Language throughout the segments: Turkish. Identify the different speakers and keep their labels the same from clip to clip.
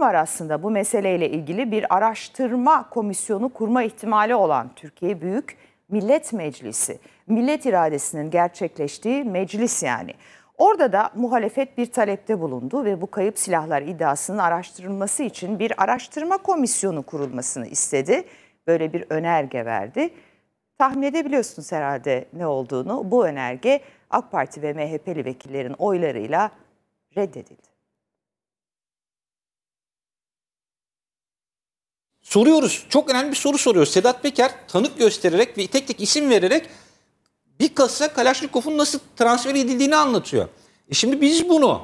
Speaker 1: var aslında bu meseleyle ilgili bir araştırma komisyonu kurma ihtimali olan Türkiye Büyük Millet Meclisi. Millet iradesinin gerçekleştiği meclis yani. Orada da muhalefet bir talepte bulundu ve bu kayıp silahlar iddiasının araştırılması için bir araştırma komisyonu kurulmasını istedi. Böyle bir önerge verdi. Tahmin edebiliyorsunuz herhalde ne olduğunu. Bu önerge AK Parti ve MHP'li vekillerin oylarıyla reddedildi.
Speaker 2: soruyoruz. Çok önemli bir soru soruyoruz. Sedat Peker tanık göstererek ve tek tek isim vererek bir kasa Kalaşnikov'un nasıl transfer edildiğini anlatıyor. E şimdi biz bunu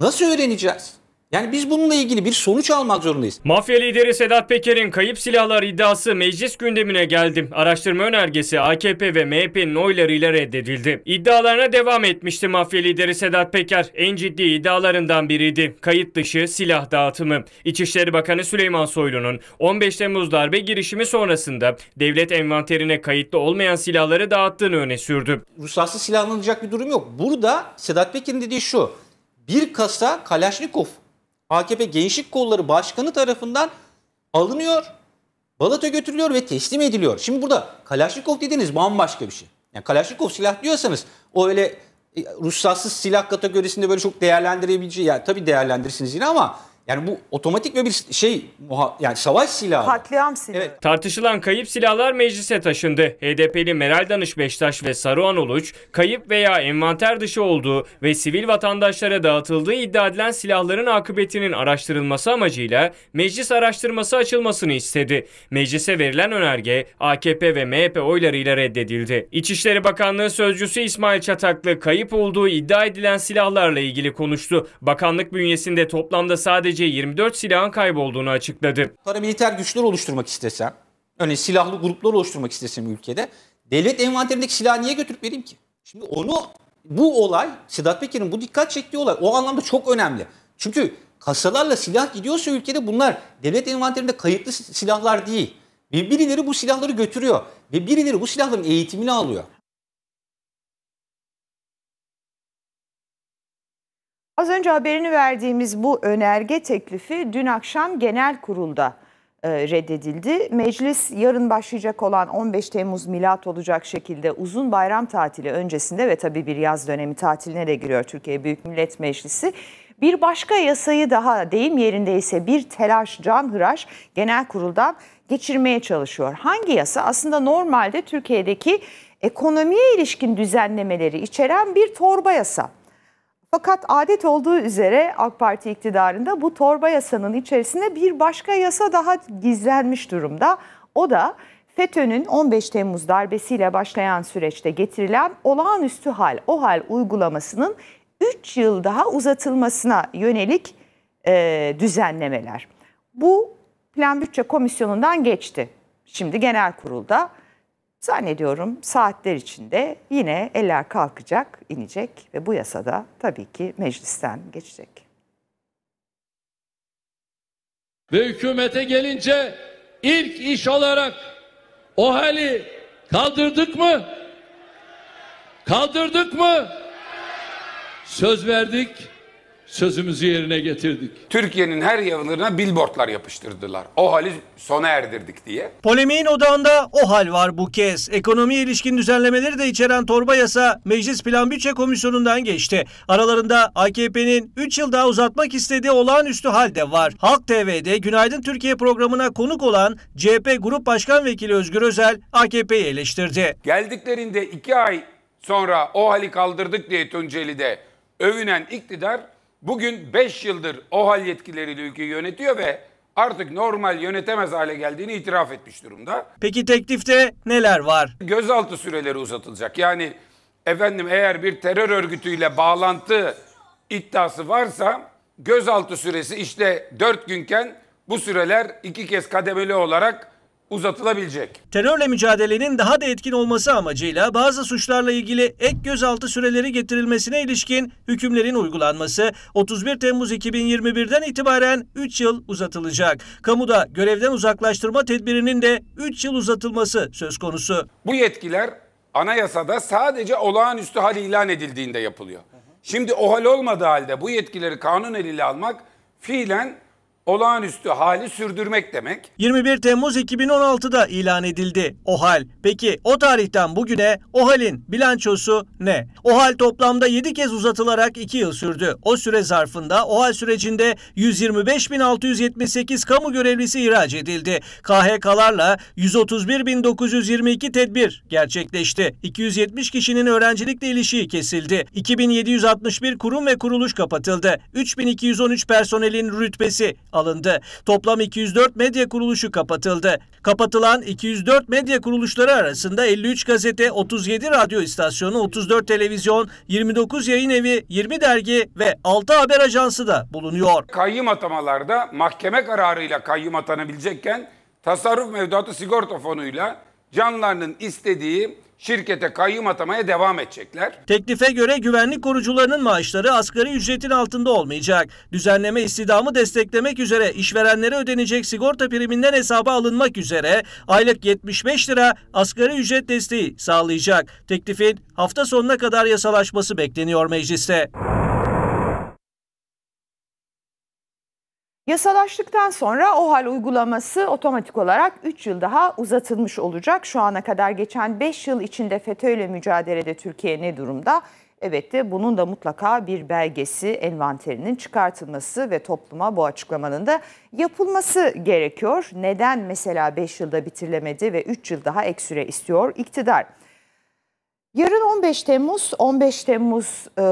Speaker 2: nasıl öğreneceğiz? Yani biz bununla ilgili bir sonuç almak zorundayız.
Speaker 3: Mafya lideri Sedat Peker'in kayıp silahlar iddiası meclis gündemine geldi. Araştırma önergesi AKP ve MHP'nin oylarıyla reddedildi. İddialarına devam etmişti mafya lideri Sedat Peker. En ciddi iddialarından biriydi. Kayıt dışı silah dağıtımı. İçişleri Bakanı Süleyman Soylu'nun 15 Temmuz darbe girişimi sonrasında devlet envanterine kayıtlı olmayan silahları dağıttığını öne sürdü. Ruhsatsız silahlanacak bir durum yok.
Speaker 2: Burada Sedat Peker'in dediği şu. Bir kasa Kalaşnikov AKP Gençlik Kolları Başkanı tarafından alınıyor. Balat'a götürülüyor ve teslim ediliyor. Şimdi burada Kalaşnikov dediniz bambaşka bir şey. Yani Kalaşnikov silah diyorsanız o öyle e, ruhsatsız silah kategorisinde böyle çok değerlendirebileceği yani tabii değerlendirirsiniz yine ama yani bu otomatik ve bir şey yani savaş silahı.
Speaker 1: Katliam silahı. Evet.
Speaker 2: Tartışılan kayıp silahlar
Speaker 3: meclise taşındı. HDP'li Meral Danış Beştaş ve Saruhan Uluç kayıp veya envanter dışı olduğu ve sivil vatandaşlara dağıtıldığı iddia edilen silahların akıbetinin araştırılması amacıyla meclis araştırması açılmasını istedi. Meclise verilen önerge AKP ve MHP oylarıyla reddedildi. İçişleri Bakanlığı Sözcüsü İsmail Çataklı kayıp olduğu iddia edilen silahlarla ilgili konuştu. Bakanlık bünyesinde toplamda sadece sadece 24
Speaker 2: silahın kaybolduğunu açıkladı. Paramiliter güçler oluşturmak istesem, örneğin silahlı gruplar oluşturmak istesem ülkede devlet envanterindeki silahı niye götürüp vereyim ki? Şimdi onu bu olay Sedat Peker'in bu dikkat çektiği olay o anlamda çok önemli. Çünkü kasalarla silah gidiyorsa ülkede bunlar devlet envanterinde kayıtlı silahlar değil. birileri bu silahları götürüyor ve birileri bu silahların eğitimini alıyor.
Speaker 1: Az önce haberini verdiğimiz bu önerge teklifi dün akşam genel kurulda e, reddedildi. Meclis yarın başlayacak olan 15 Temmuz milat olacak şekilde uzun bayram tatili öncesinde ve tabii bir yaz dönemi tatiline de giriyor Türkiye Büyük Millet Meclisi. Bir başka yasayı daha deyim yerindeyse bir telaş, can hıraş genel kuruldan geçirmeye çalışıyor. Hangi yasa? Aslında normalde Türkiye'deki ekonomiye ilişkin düzenlemeleri içeren bir torba yasa. Fakat adet olduğu üzere AK Parti iktidarında bu torba yasanın içerisinde bir başka yasa daha gizlenmiş durumda. O da FETÖ'nün 15 Temmuz darbesiyle başlayan süreçte getirilen olağanüstü hal, o hal uygulamasının 3 yıl daha uzatılmasına yönelik e, düzenlemeler. Bu Plan Bütçe Komisyonu'ndan geçti. Şimdi genel kurulda Zannediyorum saatler içinde yine eller kalkacak, inecek ve bu yasada tabii ki meclisten geçecek.
Speaker 4: Ve hükümete gelince ilk iş olarak o hali kaldırdık mı? Kaldırdık mı?
Speaker 5: Söz verdik sözümüzü yerine getirdik. Türkiye'nin her yanına billboardlar yapıştırdılar. O hali sona erdirdik diye.
Speaker 6: Polemiğin odağında o hal var bu kez. Ekonomi ilişkin düzenlemeleri de içeren torba yasa Meclis Plan Bütçe Komisyonu'ndan geçti. Aralarında AKP'nin 3 yıl daha uzatmak istediği olağanüstü hal de var. Halk TV'de Günaydın Türkiye programına konuk olan CHP Grup Başkan Vekili Özgür Özel
Speaker 5: AKP'yi eleştirdi. Geldiklerinde 2 ay sonra o hali kaldırdık diye Tunceli'de övünen iktidar bugün 5 yıldır OHAL yetkileriyle ülkeyi yönetiyor ve artık normal yönetemez hale geldiğini itiraf etmiş durumda. Peki teklifte neler var? Gözaltı süreleri uzatılacak. Yani efendim eğer bir terör örgütüyle bağlantı iddiası varsa gözaltı süresi işte 4 günken bu süreler iki kez kademeli olarak uzatılabilecek. Terörle
Speaker 6: mücadelenin daha da etkin olması amacıyla bazı suçlarla ilgili ek gözaltı süreleri getirilmesine ilişkin hükümlerin uygulanması 31 Temmuz 2021'den itibaren 3 yıl uzatılacak. Kamuda görevden uzaklaştırma tedbirinin de 3 yıl uzatılması
Speaker 5: söz konusu. Bu yetkiler anayasada sadece olağanüstü hal ilan edildiğinde yapılıyor. Şimdi o hal olmadığı halde bu yetkileri kanun eliyle almak fiilen olağanüstü hali sürdürmek demek.
Speaker 6: 21 Temmuz 2016'da ilan edildi o hal. Peki o tarihten bugüne o halin bilançosu ne? O hal toplamda 7 kez uzatılarak 2 yıl sürdü. O süre zarfında o hal sürecinde 125.678 kamu görevlisi ihraç edildi. KHK'larla 131.922 tedbir gerçekleşti. 270 kişinin öğrencilikle ilişiği kesildi. 2761 kurum ve kuruluş kapatıldı. 3213 personelin rütbesi alındı. Toplam 204 medya kuruluşu kapatıldı. Kapatılan 204 medya kuruluşları arasında 53 gazete, 37 radyo istasyonu, 34 televizyon, 29 yayın evi, 20 dergi ve 6 haber
Speaker 5: ajansı da bulunuyor. Kayyum atamalarda mahkeme kararıyla kayyum atanabilecekken tasarruf mevduatı sigorta fonuyla canlarının istediği şirkete kayyum atamaya devam edecekler.
Speaker 6: Teklife göre güvenlik korucularının maaşları asgari ücretin altında olmayacak. Düzenleme istidamı desteklemek üzere işverenlere ödenecek sigorta priminden hesaba alınmak üzere aylık 75 lira asgari ücret desteği sağlayacak. Teklifin hafta sonuna kadar yasalaşması bekleniyor mecliste.
Speaker 1: Yasalaştıktan sonra OHAL uygulaması otomatik olarak 3 yıl daha uzatılmış olacak. Şu ana kadar geçen 5 yıl içinde FETÖ'yle mücadelede Türkiye ne durumda? Evet de bunun da mutlaka bir belgesi, envanterinin çıkartılması ve topluma bu açıklamanın da yapılması gerekiyor. Neden mesela 5 yılda bitirilemedi ve 3 yıl daha ek süre istiyor iktidar? Yarın 15 Temmuz, 15 Temmuz e,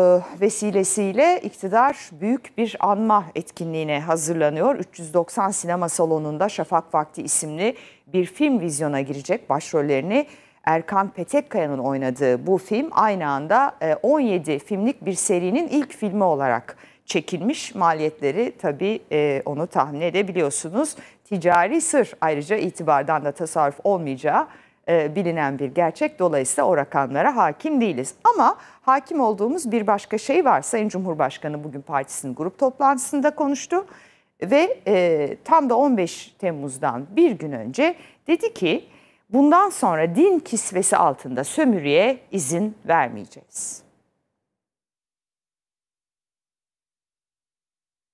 Speaker 1: vesilesiyle iktidar büyük bir anma etkinliğine hazırlanıyor. 390 sinema salonunda Şafak Vakti isimli bir film vizyona girecek. Başrollerini Erkan Petekkaya'nın oynadığı bu film aynı anda e, 17 filmlik bir serinin ilk filmi olarak çekilmiş. Maliyetleri tabii e, onu tahmin edebiliyorsunuz. Ticari sır ayrıca itibardan da tasarruf olmayacağı e, bilinen bir gerçek. Dolayısıyla o rakamlara hakim değiliz. Ama hakim olduğumuz bir başka şey var. Sayın Cumhurbaşkanı bugün partisinin grup toplantısında konuştu. Ve e, tam da 15 Temmuz'dan bir gün önce dedi ki bundan sonra din kisvesi altında sömürüye izin vermeyeceğiz.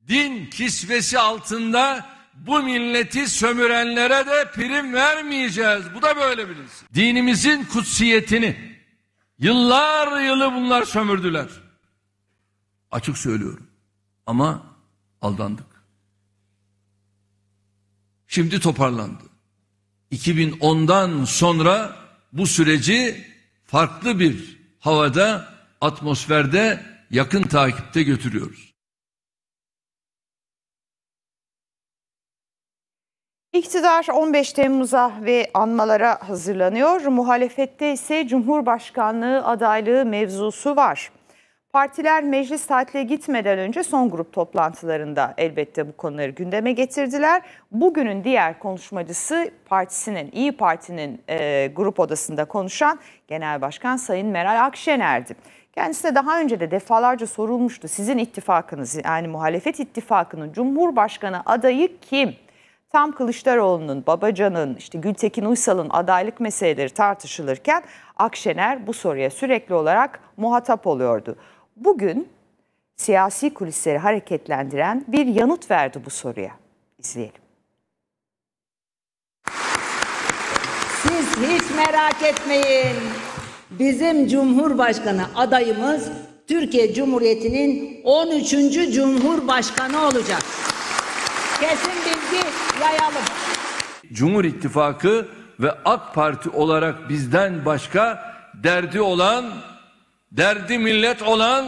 Speaker 4: Din kisvesi altında bu milleti sömürenlere de prim vermeyeceğiz. Bu da böyle bilinsin. Dinimizin kutsiyetini yıllar yılı bunlar sömürdüler. Açık söylüyorum. Ama aldandık. Şimdi toparlandı. 2010'dan sonra bu süreci farklı bir havada, atmosferde yakın takipte götürüyoruz.
Speaker 1: İktidar 15 Temmuz'a ve anmalara hazırlanıyor. Muhalefette ise Cumhurbaşkanlığı adaylığı mevzusu var. Partiler meclis tatile gitmeden önce son grup toplantılarında elbette bu konuları gündeme getirdiler. Bugünün diğer konuşmacısı partisinin, İyi Parti'nin e, grup odasında konuşan Genel Başkan Sayın Meral Akşener'di. Kendisine daha önce de defalarca sorulmuştu. Sizin ittifakınız yani muhalefet ittifakının Cumhurbaşkanı adayı kim? tam Kılıçdaroğlu'nun, Babacan'ın, işte Gültekin Uysal'ın adaylık meseleleri tartışılırken Akşener bu soruya sürekli olarak muhatap oluyordu. Bugün siyasi kulisleri hareketlendiren bir yanıt verdi bu soruya. İzleyelim. Siz hiç
Speaker 4: merak etmeyin. Bizim Cumhurbaşkanı adayımız Türkiye Cumhuriyeti'nin 13. Cumhurbaşkanı olacak kesin bilgi yayalım. Cumhur İttifakı ve AK Parti olarak bizden başka derdi olan, derdi millet olan,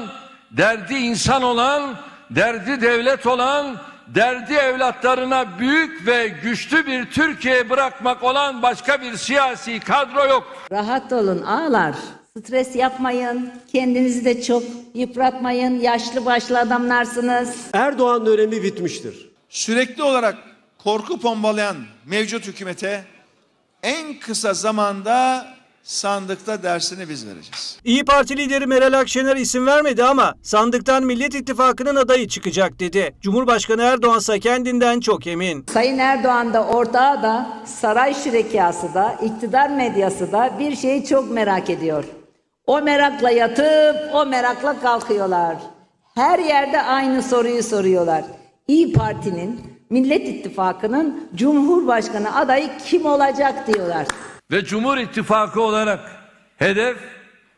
Speaker 4: derdi insan olan, derdi devlet olan, derdi evlatlarına büyük ve güçlü bir Türkiye bırakmak olan başka bir siyasi kadro yok. Rahat olun ağlar. Stres yapmayın, kendinizi de çok yıpratmayın. Yaşlı başlı adamlarsınız.
Speaker 6: Erdoğan dönemi bitmiştir sürekli olarak korku pompalayan mevcut hükümete en kısa zamanda sandıkta dersini biz vereceğiz. İyi Parti lideri Meral Akşener isim vermedi ama sandıktan Millet İttifakı'nın adayı çıkacak dedi. Cumhurbaşkanı Erdoğan ise kendinden çok emin.
Speaker 4: Sayın Erdoğan da ortağı da saray şürekası da iktidar medyası da bir şeyi çok merak ediyor. O merakla yatıp o merakla kalkıyorlar. Her yerde aynı soruyu soruyorlar. İyi Parti'nin, Millet İttifakı'nın Cumhurbaşkanı adayı kim olacak diyorlar. Ve Cumhur İttifakı olarak hedef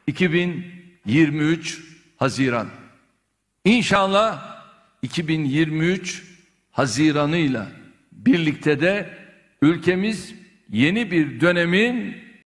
Speaker 4: 2023 Haziran. İnşallah 2023 Haziran'ıyla birlikte de ülkemiz yeni bir dönemin